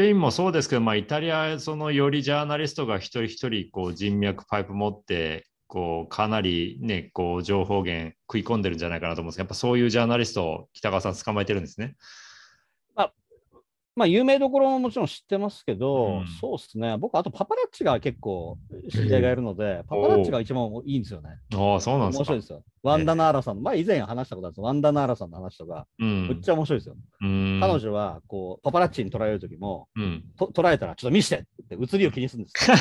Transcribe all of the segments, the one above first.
ペインもそうですけど、まあ、イタリア、そのよりジャーナリストが一人一人こう人脈、パイプ持って、こうかなり、ね、こう情報源食い込んでるんじゃないかなと思うんですけど、やっぱそういうジャーナリストを北川さん捕まえてるんですね。まあ、有名どころももちろん知ってますけど、うん、そうですね、僕、あとパパラッチが結構知り合いがいるので、パパラッチが一番いいんですよね。ああ、そうなんですか。面白いですよ。ワンダナーラさんの、まあ、以前話したことあるんですワンダナーラさんの話とか、うん、めっちゃ面白いですよ。うん、彼女はこうパパラッチに捉える時も、うん、と捉えたら、ちょっと見してって映りを気にするんです。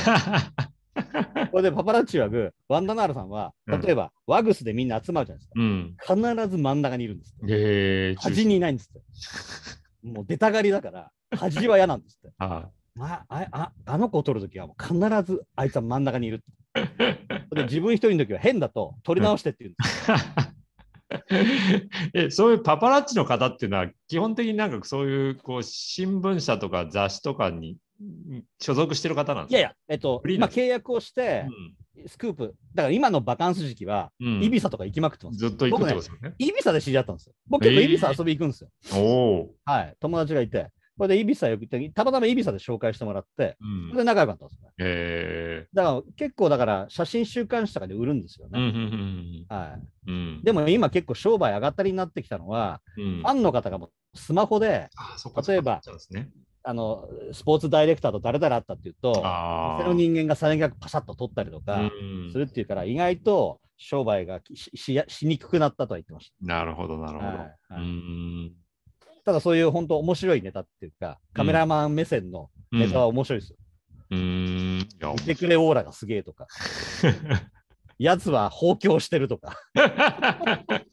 これでパパラッチはグー、ワンダナールさんは、例えば、うん、ワグスでみんな集まるじゃないですか。うん、必ず真ん中にいるんです。えー、端にいないんですもう出たがりだから、恥は嫌なんですって。あ まあ、ああの子を撮るときは必ずあいつは真ん中にいる で自分一人の時は変だと撮り直してって言うんです そういうパパラッチの方っていうのは基本的になんかそういうこう新聞社とか雑誌とかに所属してる方なんですかいやいや、えっと、今契約をして、スクープ、だから今のバカンス時期は、うん、イビサとか行きまくってます。ずっと行くってことですよね。ねイビサで知り合ったんですよ。僕結構イビサ遊び行くんですよ。えー、はい、友達がいて。これでイビサよくて、たまたまイビサで紹介してもらって、うん、で仲良かったんですね。えー、だから結構だから写真週刊誌とかで売るんですよね。はい、でも今結構商売上がったりになってきたのは、うん、ファンの方がもうスマホで、例えば、あのスポーツダイレクターと誰々あったっていうとその人間が最悪パシャッと取ったりとかするっていうから、意外と商売がししにくくなったとは言ってました。なるほどなるほど、はいはい、ただそういう本当面白いネタっていうかカメラマン目線のネタは面白いですよ。うん、うん、見てくれオーラがすげえとか。や つは放狂してるとか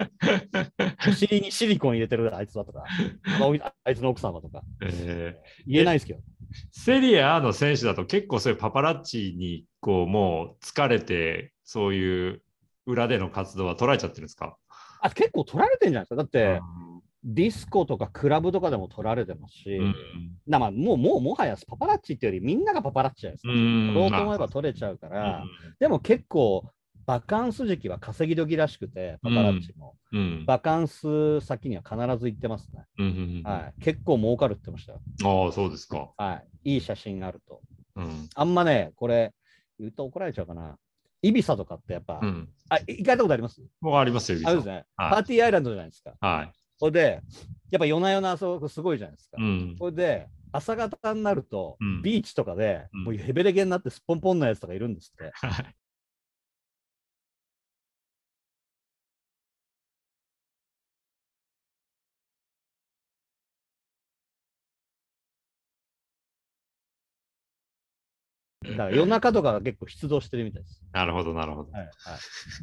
お尻にシリコン入れてるあいつだとか、あいつの奥様とか、えー、言えないですけど。セリアの選手だと結構そういうパパラッチにこうもう疲れて、そういう裏での活動は取られちゃってるんですかあ結構取られてるんじゃないですか。だって、ディスコとかクラブとかでも取られてますし、うん、なまあもうもうもはやパパラッチっていうよりみんながパパラッチじゃないですか。取ろうと思えば取れちゃうから、でも結構バカンス時期は稼ぎ時らしくて、パパラッチも、うん、バカンス先には必ず行ってますね。うはい、結構儲かるって言ってましたよ。ああ、そうですか、はい。いい写真があると。うん、あんまね、これ、言うと怒られちゃうかな。イビサとかってやっぱ、うん、あ行かれたことあります僕ありますよ、イビサ。あるですね、い、パーティーアイランドじゃないですか。はい。ほで、やっぱ夜な夜な遊ぶすごいじゃないですか。うん、ほで、朝方になると、ビーチとかで、もうヘベレゲになってすっぽんぽんなやつとかいるんですって。だから夜中とか結構出動してるみたいです。なるほど、なるほど。はいはい、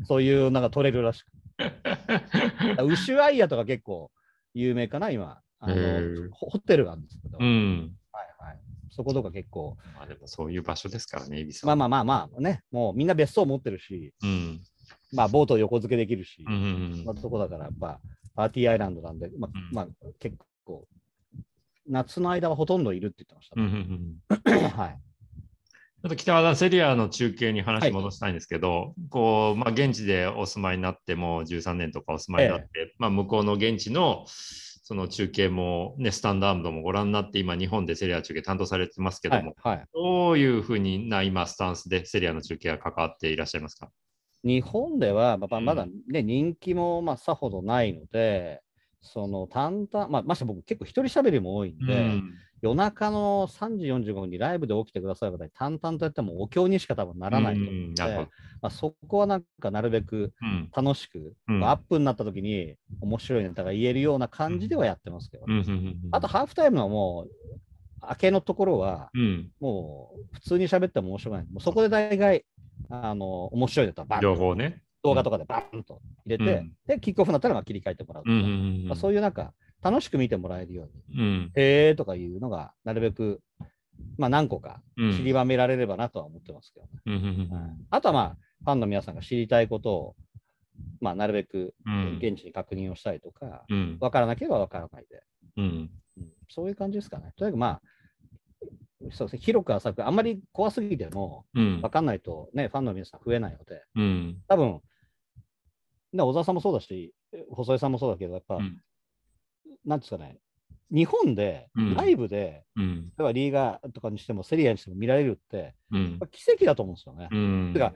そういうなんか取れるらしく。ウシュアイアとか結構有名かな、今。あのホテルがあるんですけど。うんはいはい、そことか結構。まあでもそういう場所ですからね、まあまあまあまあね、もうみんな別荘持ってるし、うん、まあボート横付けできるし、うんうんん、まあ、とこだから、まあ、パーティーアイランドなんで、まあ、まあ結構、夏の間はほとんどいるって言ってました、ね、うんうんうん、はい。ちょっと北和田セリアの中継に話戻したいんですけど、はい、こう、まあ、現地でお住まいになっても13年とかお住まいになって、ええ、まあ、向こうの現地のその中継も、ね、スタンダードもご覧になって、今、日本でセリア中継担当されてますけども、はいはい、どういうふうにな今、スタンスでセリアの中継が関わっていらっしゃいますか日本では、まだね、ね、うん、人気もまあさほどないので、その淡々、まあ、まして僕結構一人喋りも多いんで、うん、夜中の3時45分にライブで起きてくださる方に淡々とやってもお経にしか多分ならないと思うので、うん、まあ、そこはなんかなるべく楽しく、うん、アップになった時に面白いネタが言えるような感じではやってますけど、あとハーフタイムはもう明けのところは、もう普通に喋っても面白くないもうそこで大概あの面白いネタバン両方ね動画とかでバーンと入れて、うん、で、キックオフになったらま切り替えてもらうとか、うんうんまあ、そういうなんか、楽しく見てもらえるように、うん、へえとかいうのが、なるべく、まあ、何個か散りばめられればなとは思ってますけどね、あとはまあ、ファンの皆さんが知りたいことを、まあ、なるべく現地に確認をしたりとか、わ、からなければわからないで、うんそういう感じですかね。とにかくまあ、そうですね、広く浅く、あんまり怖すぎてもわかんないとね、ね、うん、ファンの皆さん増えないので、うん、多分小沢さんもそうだし、細江さんもそうだけど、やっぱ、うん、なんですかね、日本で、ライブで、うん、例えばリーガーとかにしても、セリアにしても見られるって、うん、奇跡だと思うんですよね。うん、てか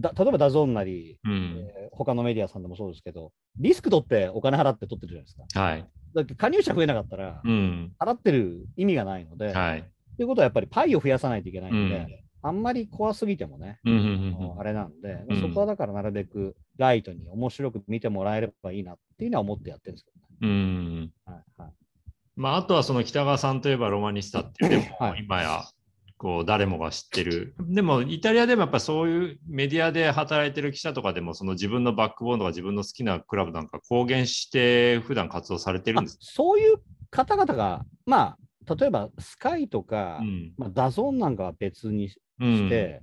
だ例えばダゾーンなり、うんえー、他のメディアさんでもそうですけど、リスク取ってお金払って取ってるじゃないですか。はい、だって加入者増えなかったら、うん、払ってる意味がないので、はい、ということはやっぱりパイを増やさないといけないので、あんまり怖すぎてもね、あれなんで、そこはだからなるべくライトに面白く見てもらえればいいなっていうのは思ってやってるんですけどね。うんはいはいまあ、あとはその北川さんといえばロマニスタっていう、はい、今や こう誰もが知ってる。でもイタリアでもやっぱそういうメディアで働いてる記者とかでもその自分のバックボーンとか自分の好きなクラブなんか公言して普段活動されてるんですそういう方々が、まあ、例えばスカイとか、うん、まあ、ダゾーンなんかは別にして、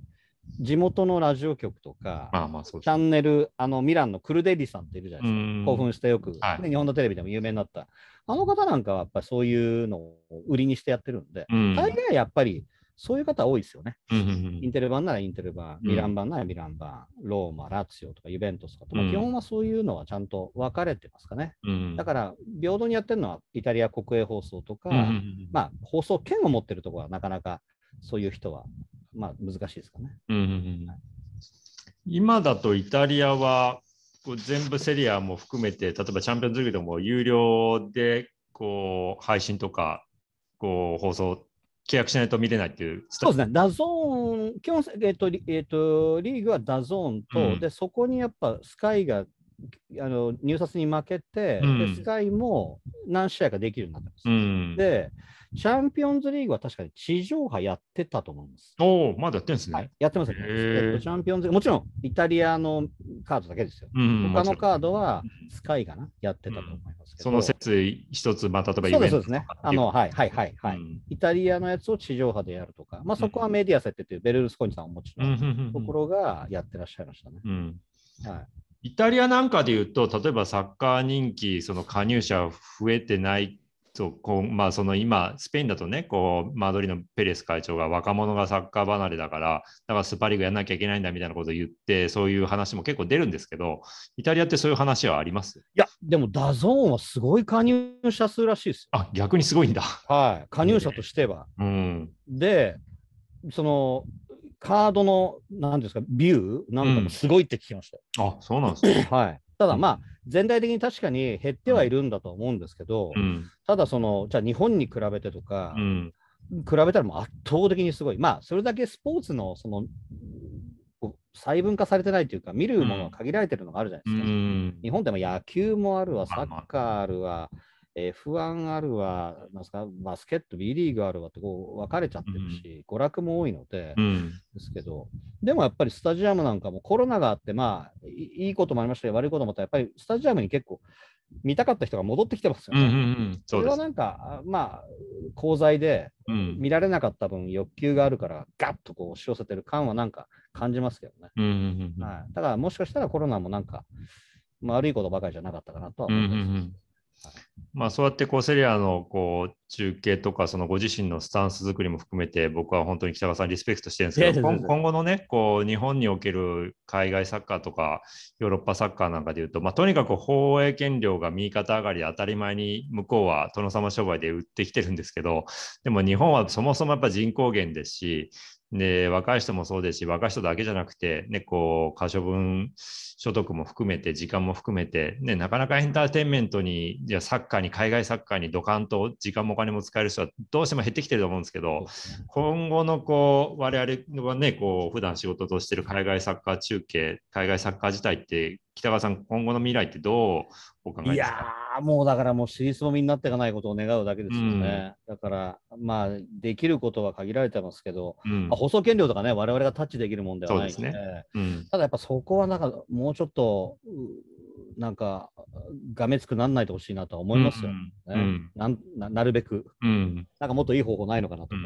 うん、地元のラジオ局とか、まあまあそうチャンネル、あのミランのクルデリさんっているじゃないですか、興奮してよく、はい、日本のテレビでも有名になった、あの方なんかはやっぱりそういうのを売りにしてやってるんで、うん、大概やっぱりそういう方多いですよね。うんうんうん、インテル版ならインテル版、ミラン版ならミラン版、ローマ、ラツィオとかユベントスとか、うん、基本はそういうのはちゃんと分かれてますかね。うん、だから、平等にやってるのはイタリア国営放送とか、うんうんうん、まあ、放送権を持ってるところはなかなかそういう人はまあ、難しいですかね。今だとイタリアは全部セリアも含めて、例えばチャンピオンズリーグでも有料でこう配信とかこう放送、契約しないと見れないっていうそうですね、ダゾーン、基本、えーとえーと、リーグはダゾーンと、うん、でそこにやっぱスカイがあの入札に負けて、うん、でスカイも何試合かできるようになってます。うん、でチャンピオンズリーグは確かに地上波やってたと思います。おお、まだやってるんですね、はい。やってますね、えと。チャンピオンズリーグ、もちろんイタリアのカードだけですよ。うん、他のカードはスカイかな、やってたと思いますけど。その説一つ、まあ、例えばそうですね。あの、はい、はい、はい、はい、イタリアのやつを地上波でやるとか、まあ、そこはメディア設定というベルルスコニさんをお持ちのところがやってらっしゃいましたね。はいイタリアなんかで言うと、例えばサッカー人気、その加入者増えてないそうこうまあ、その今、スペインだとね、こうマドリのペレス会長が若者がサッカー離れだから、だからスパリーグやらなきゃいけないんだみたいなことを言って、そういう話も結構出るんですけど、イタリアってそういう話はありますいや、でもダゾーンはすごい加入者数らしいですあ逆にすごいんだ。はい、加入者としては。うん、で、そのカードの、なんですか、ビューなんかもすごいって聞きました。うん、あそうなんですか。はいただまあ、全体的に確かに減ってはいるんだと思うんですけど、うん、ただその、じゃあ日本に比べてとか、うん、比べたらもう圧倒的にすごい、まあ、それだけスポーツのその細分化されてないというか、見るものが限られてるのがあるじゃないですか。うん、日本でも野球もあるわ、サッカーあるわ、まあまあえ1不安あるわ、んすかバスケット、B リーグあるわってこう分かれちゃってるし、うん、娯楽も多いので、うん、ですけど、でもやっぱりスタジアムなんかもコロナがあって、まあ、いいこともありましたけど、悪いこともあったら、やっぱりスタジアムに結構見たかった人が戻ってきてますよね。うんうんうん、そそれはなんか、まあ、功罪で見られなかった分、欲求があるから、ガッとこう押し寄せてる感はなんか感じますけどね。はい、だから、もしかしたらコロナもなんか、まあ、悪いことばかりじゃなかったかなとは思います。うんうんうんまあ、そうやってこうセリアのこう中継とか、そのご自身のスタンス作りも含めて、僕は本当に北川さん、リスペクトしてるんですけど、今後のね、こう日本における海外サッカーとか、ヨーロッパサッカーなんかでいうと、まあ、とにかく放映権料が右肩上がりで当たり前に向こうは殿様商売で売ってきてるんですけど、でも日本はそもそもやっぱ人口減ですし、で、若い人もそうですし、若い人だけじゃなくて、ね、こう、可処分所得も含めて、時間も含めて、ね、なかなかエンターテインメントに、じゃサッカーに、海外サッカーにドカンと時間もお金も使える人はどうしても減ってきてると思うんですけど、今後のこう、我々はね、こう、普段仕事としてる海外サッカー中継、海外サッカー自体って、北川さん、今後の未来ってどうお考えですかあもうだからもう尻すぼみになっていかないことを願うだけですよね。うん、だから、まあ、できることは限られてますけど、うん、まあ、放送権料とかね、我々がタッチできるもんではないので、ねうん、ただやっぱそこはなんか、もうちょっと、なんか、がめつくならないでほしいなとは思いますよね、んな。んななるべく、うん、なんかもっといい方法ないのかなとか。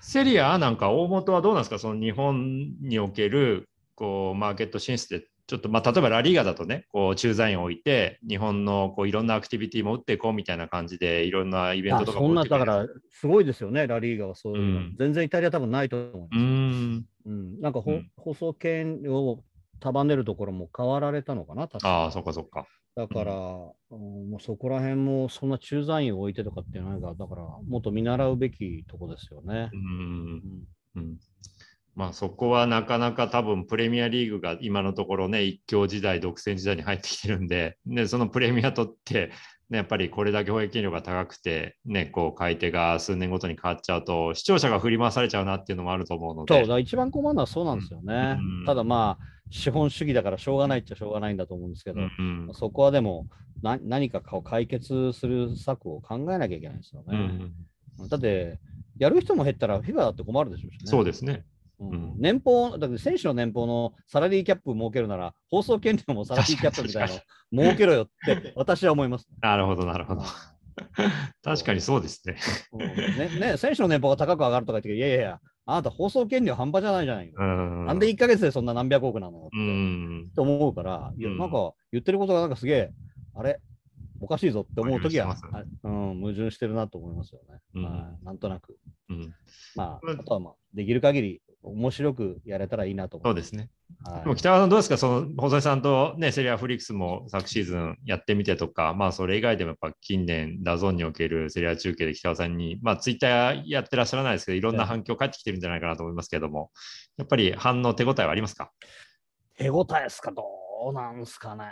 セリアなんか、大元はどうなんですか、その日本におけるこうマーケット進出でちょっとまあ例えばラリーガだとね、こう駐在員を置いて、日本のこういろんなアクティビティも打っていこうみたいな感じで、いろんなイベントとかもそんな、だからすごいですよね、ラリーガはそういうの、うん、全然イタリア、多分ないと思います。うんうん、なんかほ、うん、放送権を束ねるところも変わられたのかな、確かああ、そっかそっか。だから、うん、もうそこら辺もそんな駐在員を置いてとかっていうのが、だから、もっと見習うべきとこですよね。うん、うんまあ、そこはなかなか多分プレミアリーグが今のところね一強時代独占時代に入ってきてるんで でそのプレミア取って、ね、やっぱりこれだけ保益金量が高くて、ね、こう買い手が数年ごとに変わっちゃうと視聴者が振り回されちゃうなっていうのもあると思うのでそうだ一番困るのはそうなんですよね、うん、ただまあ資本主義だからしょうがないっちゃしょうがないんだと思うんですけど、うんうん、そこはでも何かを解決する策を考えなきゃいけないですよね、うんうん、だってやる人も減ったらフィバーだって困るでしょうしねそうですね年俸、だって選手の年俸のサラリーキャップ設けるなら、放送権利もサラリーキャップみたいなの設けろよって私は思います。なるほど、なるほど。確かにそうですねねね選手の年俸が高く上がるとか言っていやいやいや、あなた放送権利は半端じゃないじゃないの。なんで1か月でそんな何百億なのって思うから、いや、なんか言ってることがなんかすげえ、あれ、おかしいぞって思うときは、うん、矛盾してるなと思いますよね。うん、まあ、なんとなく。うん、まあ、あとは、まあ、できる限り面白くやれたらいいなとそうですね。はい、も北川さん、どうですか、その細井さんと、ね、セリアフリックスも昨シーズンやってみてとか、まあ、それ以外でもやっぱ近年、ダゾーンにおけるセリア中継で北川さんに、まあ、ツイッターやってらっしゃらないですけど、いろんな反響返ってきてるんじゃないかなと思いますけれども、やっぱり反応、手応えはありますか手応えですか、どうなんですかね。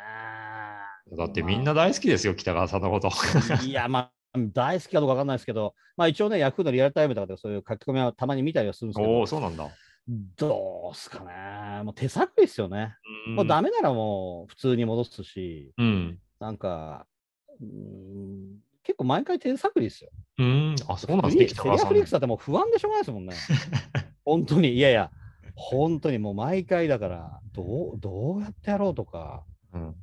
だってみんな大好きですよ、まあ、北川さんのこと。いや、ま大好きかどうか分かんないですけど、まあ、一応ね、ヤフーのリアルタイムとかでそういう書き込みはたまに見たりはするんですけど、おそうなんだどうすかね、もう手探りですよね。うん、もうダメならもう普通に戻すし、うん、なんか、うん、結構毎回手探りですよ。うん、あ、そうなんですか。セリアフリックスだってもう不安でしょうがないですもんね。本当に、いやいや、本当にもう毎回だから、どうどうやってやろうとか、うん、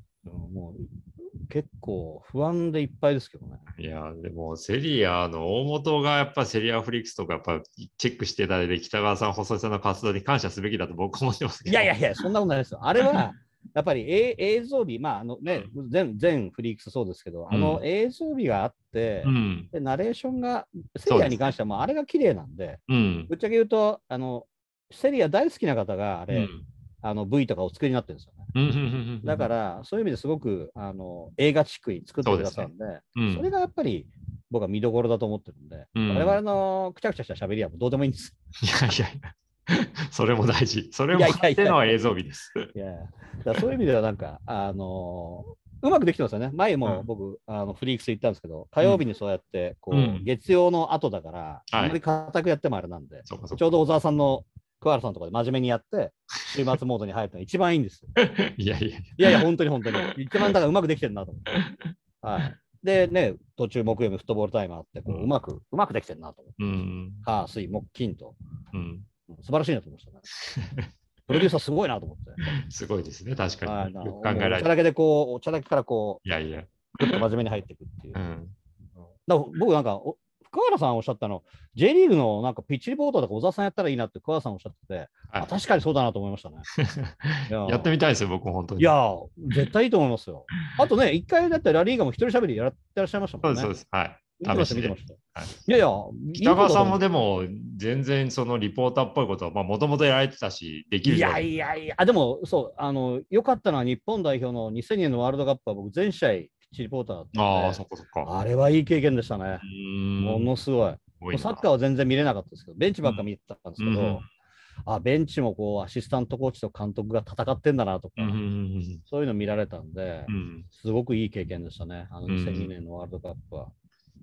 もう結構不安でいっぱいですけどね。いや、でもセリアの大元がやっぱセリアフリックスとかやっぱチェックしていただいて、北川さん、細井さんの活動に感謝すべきだと僕思ってますけど。いやいやいや、そんなことないですよ。あれは やっぱり映像美、まああのね、全全フリークスそうですけど、あの映像美があって、うん、でナレーションが、セリアに関してはもうあれが綺麗なんで、うん、ぶっちゃけ言うとあの、セリア大好きな方があれ、あの V とかお作りになってるんですよね。だからそういう意味ですごくあの映画チックに作ってくださるんで、ねうん、それがやっぱり僕は見どころだと思ってるんで、うん、我々のくちゃくちゃした喋りはもうどうでもいいんです。いやいやいや。それも大事。それも含っての映像美です。いやそういう意味ではなんか、あのー、うまくできてますよね。前も僕、うん、あのフリークス行ったんですけど、火曜日にそうやって、こう、うん、月曜の後だから、あまり固くやってもあれなんで、ちょうど小沢さんの桑原さんとかで真面目にやって、週末モードに入たのが一番いいんです いやいや。いやいや、本当に本当に。一番だからうまくできてるなと思って。はい。でね、途中木曜日フットボールタイムあって、こううまく、うまくできてるなと思って。うん。水、木、金と。うん。素晴らしいなと思いましたね。プロデューサーすごいなと思って。すごいですね、確かに。考えられお茶だけでこう、お茶だけからこう、いやいや。ちょっと真面目に入っていくっていう。うん、僕なんか桑原さんおっしゃったの、J リーグのなんかピッチリポーターとか小沢さんやったらいいなって桑原さんおっしゃってて、はい、確かにそうだなと思いましたね。ややってみたいですよ、僕、本当に。いや、絶対いいと思いますよ。あとね、一回だっらラリーガも一人しゃべりやってらっしゃいましたもんね。そうです、はい。見した、見てました。はい、いやいや、北川さんもでも、全然そのリポーターっぽいことは、もともとやられてたし、できるいやいやいや、あでもそう、あの、よかったのは日本代表の2 0 0 0年のワールドカップは僕、全試合、チリポーターだったああ、そこそこあれはいい経験でしたね。ものすごい。いサッカーは全然見れなかったですけど、ベンチばっか見てたんですけど、うんあベンチもこうアシスタントコーチと監督が戦ってんだなとか、うんそういうの見られたんで、うん、すごくいい経験でしたね、あの2002年のワールドカップは。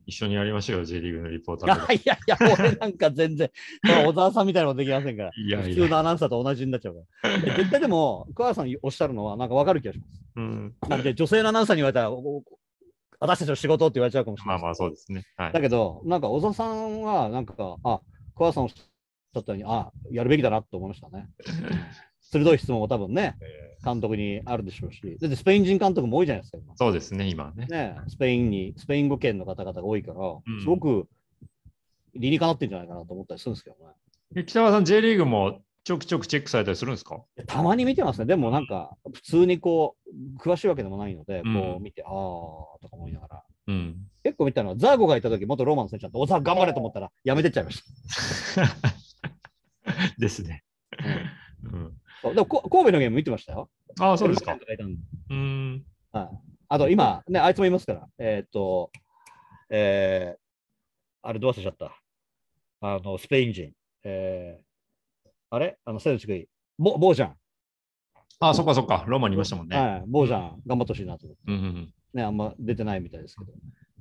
一緒にやりましょうよ、J リーグのリポーター。いやいや、俺なんか全然、小沢さんみたいなことできませんから、いやいや普通のアナウンサーと同じになっちゃうから。絶対でも、桑原さんおっしゃるのは、なんかわかる気がします。うん、なんで、女性のアナウンサーに言われたら、私たちの仕事って言われちゃうかもしれない。まあまあ、そうですね。はい、だけど、なんか小沢さんは、なんか、あ、桑原さんおっしゃったように、あ、やるべきだなと思いましたね。鋭い質問も多分ね、監督にあるでしょうし、だってスペイン人監督も多いじゃないですか、そうですね、今ね。ねスペインに、スペイン語圏の方々が多いから、うん、すごく理にかなってるんじゃないかなと思ったりするんですけどね。北川さん、J リーグもちょくちょくチェックされたりするんですかたまに見てますね。でもなんか、普通にこう、詳しいわけでもないので、こう見て、ああとか思いながら。うん、結構見たのは、ザーゴがいた時、元ローマの選手だった。おさ、頑張れと思ったら、やめてっちゃいました。ですね。そうでもこ神戸のゲーム見てましたよ。ああ、そうですか。うん。ああと、今、ね、あいつもいますから、えっ、と、えー、あれ、どう忘れちゃった。あの、スペイン人。えー、あれあの、セルチクイ。ボボージャン。ああ、そっかそっか。ローマにいましたもんね。はい。ボージャン、頑張ってほしいなと思って。うんうんうん、ね、あんま出てないみたいですけど。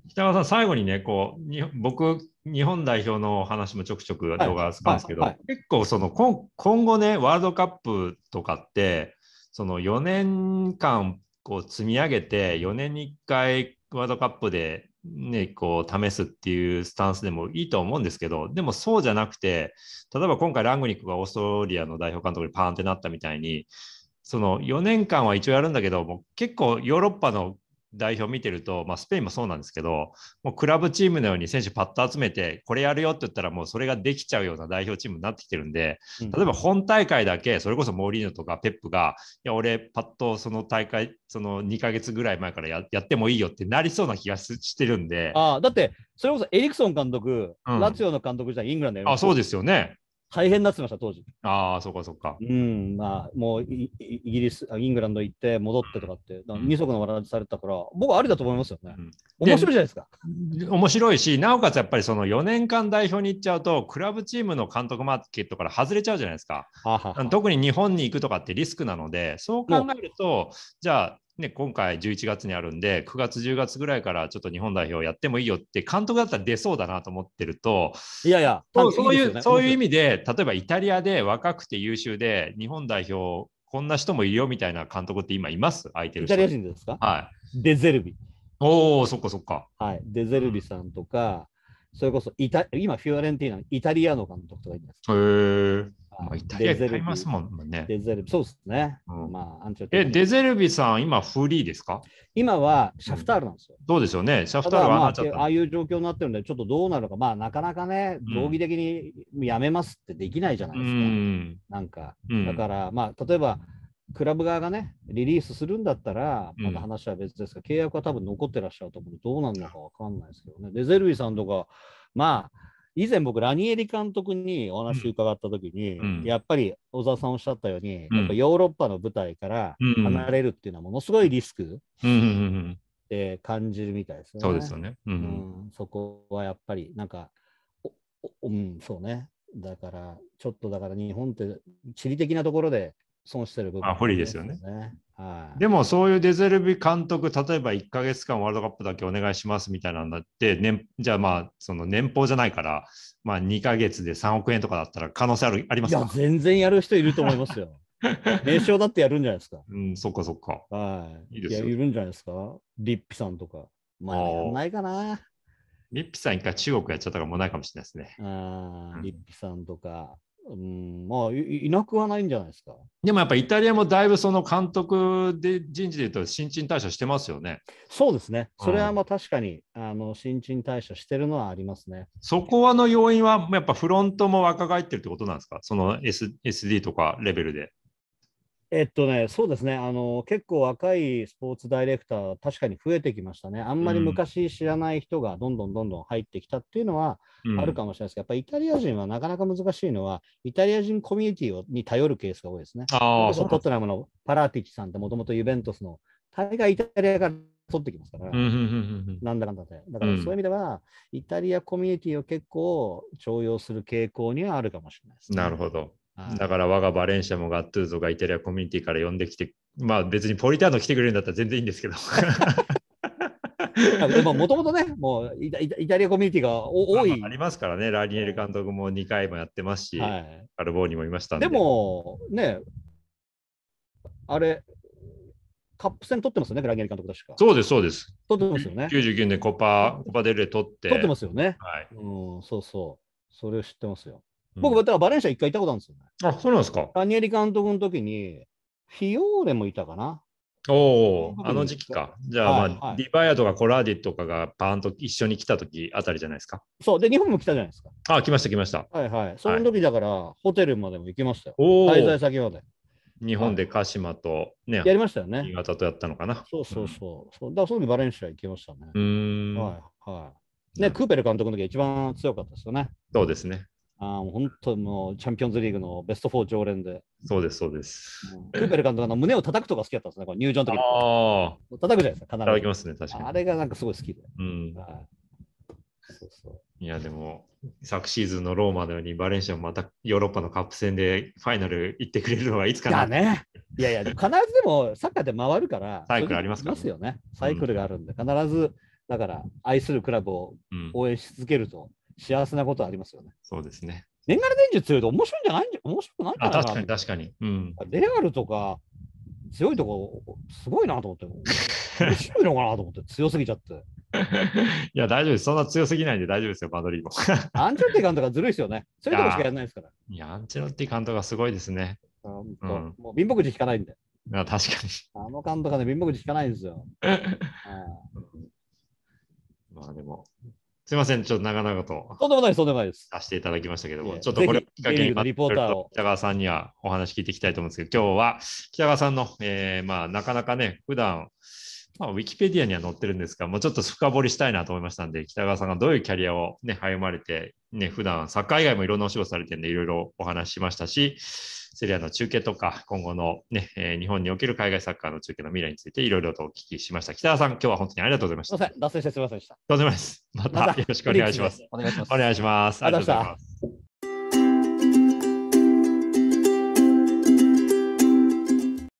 北川さん、最後にね、こうに僕、日本代表の話もちょくちょく動画するんですけど、はいはい結構その今、今後ね、ワールドカップとかって、その4年間こう積み上げて、4年に1回ワールドカップで、ね、こう試すっていうスタンスでもいいと思うんですけど、でもそうじゃなくて、例えば今回、ラングニックがオーストラリアの代表監督にパーンってなったみたいに、その4年間は一応やるんだけど、も結構ヨーロッパの代表見てると、まあ、スペインもそうなんですけど、もうクラブチームのように選手パッと集めて、これやるよって言ったら、もうそれができちゃうような代表チームになってきてるんで、例えば本大会だけ、それこそモーリーノとかペップが、いや、俺、パッとその大会、その2か月ぐらい前からややってもいいよってなりそうな気がしてるんで。あだって、それこそエリクソン監督、うん、ラツィオの監督じゃイングランドあそうですよね。大変なってました、当時。ああ、そっかそっか。うん、まあ、もうイギリス、イングランド行って戻ってとかって、二足のわらじされたから、僕はありだと思いますよね。うん、面白いじゃないですか。面白いし、なおかつやっぱりその4年間代表に行っちゃうと、クラブチームの監督マーケットから外れちゃうじゃないですか。はは特に日本に行くとかってリスクなので、そう考えると、じゃあ、ね、今回11月にあるんで、9月、10月ぐらいからちょっと日本代表やってもいいよって、監督だったら出そうだなと思ってると、いやいや、そういう、ね、そういう意味で、例えばイタリアで若くて優秀で、日本代表、こんな人もいるよみたいな監督って今います、相手の人。イタリア人ですかはい。デゼルビ。おお、そっかそっか。はい。デゼルビさんとか、それこそイタ、今、フィオレンティーナのイタリアの監督とかいるすへえ、まあ。イタリアもんね。デゼルビ、そうですね。うん、まあ、アンチえ、デゼルビさん、今、フリーですか今はシャフタールなんですよ。うん、どうでしょうね、シャフタールは、まあ、ああいう状況になってるんで、ちょっとどうなるか、まあ、なかなかね、道義的にやめますってできないじゃないですか。うん、なんか、だから、まあ、例えば、クラブ側がね、リリースするんだったら、また話は別ですが、うん、契約は多分残ってらっしゃると思うで、どうなるのか分かんないですけどね。で、ゼルビーさんとか、まあ、以前僕、ラニエリ監督にお話伺った時に、うん、やっぱり小沢さんおっしゃったように、うん、やっぱヨーロッパの舞台から離れるっていうのはものすごいリスクって感じるみたいですよね。そうですよね、うん、そこはやっぱり、なんか、うん、そうね。だから、ちょっとだから日本って地理的なところで損してる部分、ね、あ不利ですよね。はい、でもそういうデゼルビ監督、例えば1か月間ワールドカップだけお願いしますみたいなんだって、年じゃあまあ、その年俸じゃないから、まあ、2か月で3億円とかだったら可能性あるありますか全然やる人いると思いますよ。名称だってやるんじゃないですか。うん、そっかそっか。はい。いいですよ。いるんじゃないですか。リッピさんとか。まあ、やないかな。リッピさん一回中国やっちゃったからもうないかもしれないですね。ああ、うん、リッピさんとか、うん、まあい、いなくはないんじゃないですか。でもやっぱイタリアもだいぶその監督で人事でいうと新陳代謝してますよね。そうですね。それはまあ確かに、うん、あの新陳代謝してるのはありますね。そこはの要因はやっぱフロントも若返ってるってことなんですかその、S、SD とかレベルで。えっとね、そうですねあの、結構若いスポーツダイレクター、確かに増えてきましたね、あんまり昔知らない人がどんどんどんどん入ってきたっていうのはあるかもしれないですけど、やっぱりイタリア人はなかなか難しいのは、イタリア人コミュニティをに頼るケースが多いですね。あトットナムのパラーティッチさんって、もともとユベントスの大概イタリアから取ってきますから、なんだかんだで。だからそういう意味では、イタリアコミュニティを結構重用する傾向にはあるかもしれないです、ね、なるほど。だから我がバレンシアもガットゥーゾがイタリアコミュニティから呼んできて、まあ別にポリターノ来てくれるんだったら全然いいんですけど。ももともとね、もうイタリアコミュニティが多い。ああありますからね、ラーニエル監督も2回もやってますし、はい、ルボーニもいましたんで。でもね、あれ、カップ戦取ってますよね、ラーニエル監督確か。そうです、そうです。取ってますよね。99年コパ、コパデルレ取って。取ってますよね。はい。うん、そうそう。それを知ってますよ。僕、だバレンシア一回行ったことあるんですよね。あ、そうなんですか。アニエリ監督の時に、フィオーレもいたかな。おお、あの時期か。じゃあ、はいまあ、ディバイアとかコラーディとかがパーンと一緒に来た時あたりじゃないですか。そう、で、日本も来たじゃないですか。あ、来ました、来ました。はいはい。その時だから、はい、ホテルまでも行きましたよ。滞在先まで。日本で鹿島とね、やりましたよね。新潟とやったのかな。そうそうそう。うん、だから、そういうバレンシア行きましたね。うん。はいはい。ね、クーペル監督の時は一番強かったですよね。そうですね。あ本当もうチャンピオンズリーグのベスト4常連で。そうです、そうです。クーペル監督の胸を叩くとか好きだったんですね、これ入場の時ああ。叩くじゃないですか、必ず。叩きますね、確かに。あれがなんかすごい好きで。うん。はい、そうそういや、でも、昨シーズンのローマのようにバレンシアもまたヨーロッパのカップ戦でファイナル行ってくれるのはいつかな。だね。いやいや、必ずでもサッカーで回るから、サイクルありますから、ね、ますよね。サイクルがあるんで、必ず、だから愛するクラブを応援し続けると。うん幸せなことありますよね。そうですね。年がら年中強いと面白いんじゃないんじゃ、面白くないんじゃないかな確かに確かに。うん。レアルとか強いとこすごいなと思って。面白いのかなと思って、強すぎちゃって。いや、大丈夫です。そんな強すぎないんで大丈夫ですよ、マドリーも。アンチョッティ監督がずるいですよね。そういうとこしかやらないですから。いや、アンチョッティ監督がすごいですね。うん、もう貧乏くじ引かないんで。あ確かに。あの監督はね、貧乏くじ引かないんですよ。あ まあでも、すみません、ちょっと長々と。とんでもないです、とんでもないです。出していただきましたけども、ちょっとこれをきっかけに、リポーター北川さんにはお話聞いていきたいと思うんですけど、今日は北川さんの、えー、まあ、なかなかね、普段まあ、ウィキペディアには載ってるんですが、もうちょっと深掘りしたいなと思いましたんで、北川さんがどういうキャリアを、ね、歩まれて、ね、普段サッカー以外もいろんなお仕事されてるんで、いろいろお話ししましたし、セリアの中継とか、今後のね、えー、日本における海外サッカーの中継の未来についていろいろとお聞きしました。北田さん、今日は本当にありがとうございました。すみません、脱線してすみませんでした。とんでもないです。またよろしくお願いします。お願いします。お願いします。ありがとうございます。